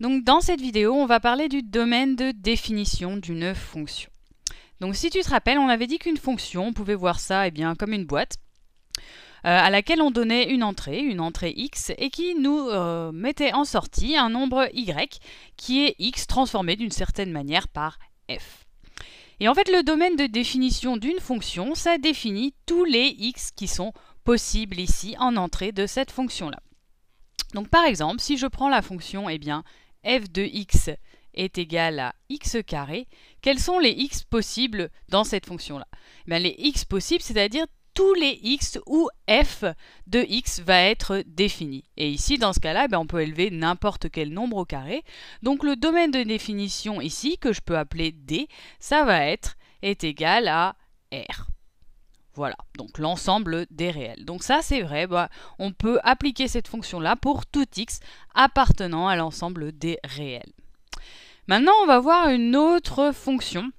Donc dans cette vidéo, on va parler du domaine de définition d'une fonction. Donc si tu te rappelles, on avait dit qu'une fonction, on pouvait voir ça eh bien, comme une boîte euh, à laquelle on donnait une entrée, une entrée x, et qui nous euh, mettait en sortie un nombre y qui est x transformé d'une certaine manière par f. Et en fait, le domaine de définition d'une fonction, ça définit tous les x qui sont possibles ici en entrée de cette fonction-là. Donc par exemple, si je prends la fonction eh bien, f de x est égal à x carré, quels sont les x possibles dans cette fonction-là eh Les x possibles, c'est-à-dire tous les x où f de x va être défini. Et ici, dans ce cas-là, eh on peut élever n'importe quel nombre au carré. Donc le domaine de définition ici, que je peux appeler D, ça va être, est égal à R. Voilà, donc l'ensemble des réels. Donc ça c'est vrai, bah, on peut appliquer cette fonction-là pour tout x appartenant à l'ensemble des réels. Maintenant on va voir une autre fonction.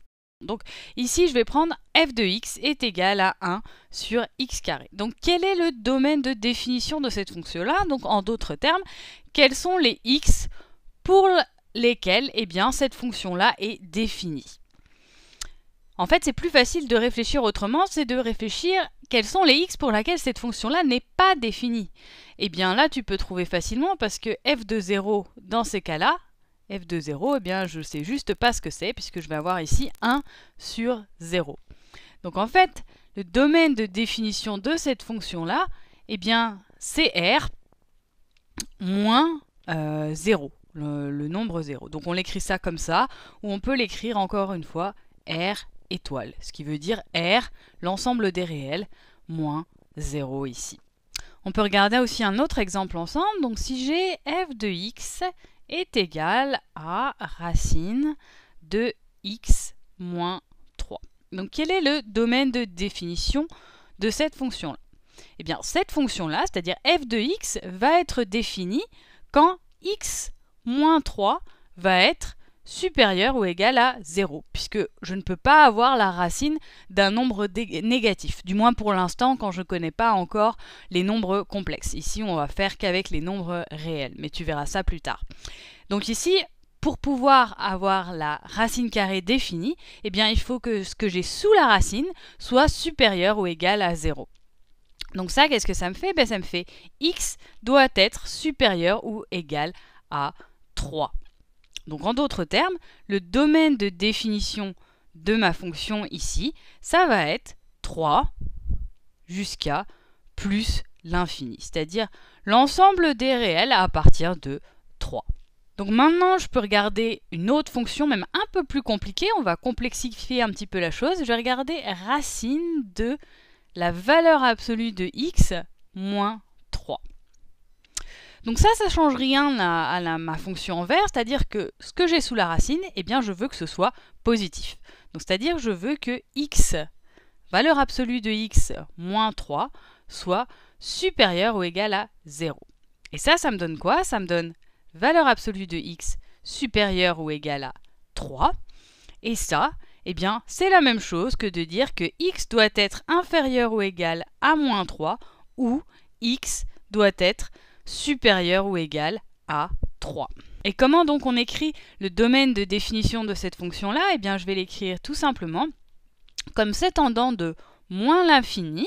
Donc ici je vais prendre f de x est égal à 1 sur x carré. Donc quel est le domaine de définition de cette fonction-là Donc en d'autres termes, quels sont les x pour lesquels eh bien, cette fonction-là est définie en fait, c'est plus facile de réfléchir autrement, c'est de réfléchir quels sont les x pour laquelle cette fonction-là n'est pas définie. Et eh bien là, tu peux trouver facilement parce que f de 0, dans ces cas-là, f de 0, eh bien je sais juste pas ce que c'est puisque je vais avoir ici 1 sur 0. Donc en fait, le domaine de définition de cette fonction-là, eh bien c'est r moins 0, euh, le, le nombre 0. Donc on l'écrit ça comme ça, ou on peut l'écrire encore une fois r étoile, ce qui veut dire R, l'ensemble des réels, moins 0 ici. On peut regarder aussi un autre exemple ensemble. Donc si j'ai f de x est égal à racine de x moins 3. Donc quel est le domaine de définition de cette fonction-là Eh bien cette fonction-là, c'est-à-dire f de x, va être définie quand x moins 3 va être supérieur ou égal à 0, puisque je ne peux pas avoir la racine d'un nombre négatif, du moins pour l'instant quand je ne connais pas encore les nombres complexes. Ici, on va faire qu'avec les nombres réels, mais tu verras ça plus tard. Donc ici, pour pouvoir avoir la racine carrée définie, eh bien, il faut que ce que j'ai sous la racine soit supérieur ou égal à 0. Donc ça, qu'est-ce que ça me fait ben, Ça me fait x doit être supérieur ou égal à 3. Donc en d'autres termes, le domaine de définition de ma fonction ici, ça va être 3 jusqu'à plus l'infini, c'est-à-dire l'ensemble des réels à partir de 3. Donc maintenant, je peux regarder une autre fonction, même un peu plus compliquée, on va complexifier un petit peu la chose. Je vais regarder racine de la valeur absolue de x moins donc ça, ça change rien à, ma fonction vert, c'est-à-dire que ce que j'ai sous la racine, eh bien je veux que ce soit positif. Donc c'est-à-dire je veux que x, valeur absolue de x moins 3, soit supérieure ou égale à 0. Et ça, ça me donne quoi Ça me donne valeur absolue de x supérieure ou égale à 3. Et ça, eh bien, c'est la même chose que de dire que x doit être inférieur ou égal à moins 3 ou x doit être supérieur ou égal à 3. Et comment donc on écrit le domaine de définition de cette fonction-là Eh bien, je vais l'écrire tout simplement comme s'étendant de moins l'infini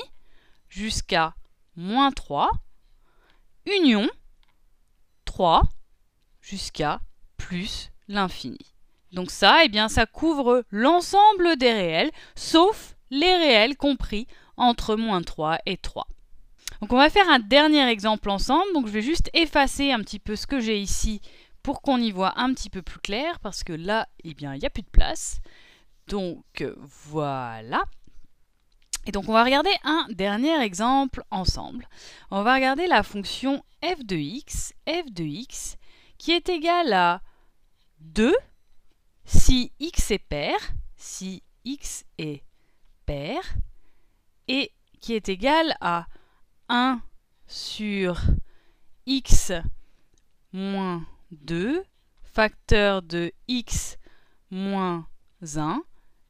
jusqu'à moins 3, union 3 jusqu'à plus l'infini. Donc ça, eh bien, ça couvre l'ensemble des réels, sauf les réels compris entre moins 3 et 3. Donc on va faire un dernier exemple ensemble. Donc je vais juste effacer un petit peu ce que j'ai ici pour qu'on y voit un petit peu plus clair parce que là, eh bien, il n'y a plus de place. Donc voilà. Et donc on va regarder un dernier exemple ensemble. On va regarder la fonction f de x, f de x, qui est égale à 2 si x est pair, si x est pair, et qui est égale à 1 sur x moins 2, facteur de x moins 1,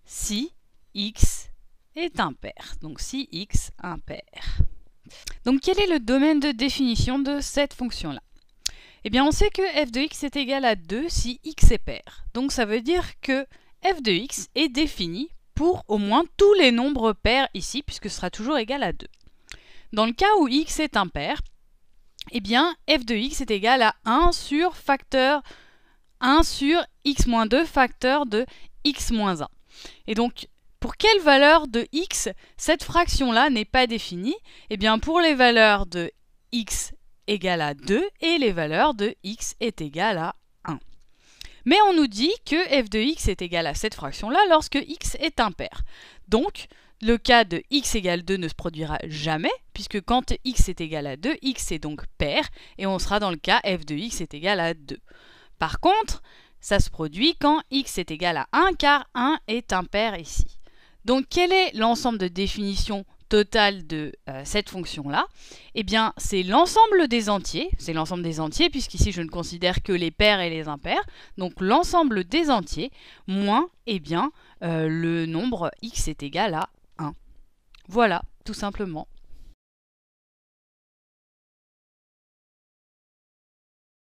si x est impair. Donc si x impair. Donc quel est le domaine de définition de cette fonction-là Eh bien on sait que f de x est égal à 2 si x est pair. Donc ça veut dire que f de x est défini pour au moins tous les nombres pairs ici, puisque ce sera toujours égal à 2. Dans le cas où x est impair, eh bien f de x est égal à 1 sur facteur 1 sur x-2 facteur de x-1. moins Et donc pour quelle valeur de x cette fraction-là n'est pas définie Eh bien pour les valeurs de x égale à 2 et les valeurs de x est égale à 1. Mais on nous dit que f de x est égal à cette fraction-là lorsque x est impair. Donc le cas de x égale 2 ne se produira jamais, puisque quand x est égal à 2, x est donc pair, et on sera dans le cas f de x est égal à 2. Par contre, ça se produit quand x est égal à 1, car 1 est impair ici. Donc quel est l'ensemble de définition totale de euh, cette fonction-là Eh bien, c'est l'ensemble des entiers, c'est l'ensemble des entiers, puisqu'ici je ne considère que les pairs et les impairs, donc l'ensemble des entiers, moins, eh bien, euh, le nombre x est égal à voilà, tout simplement.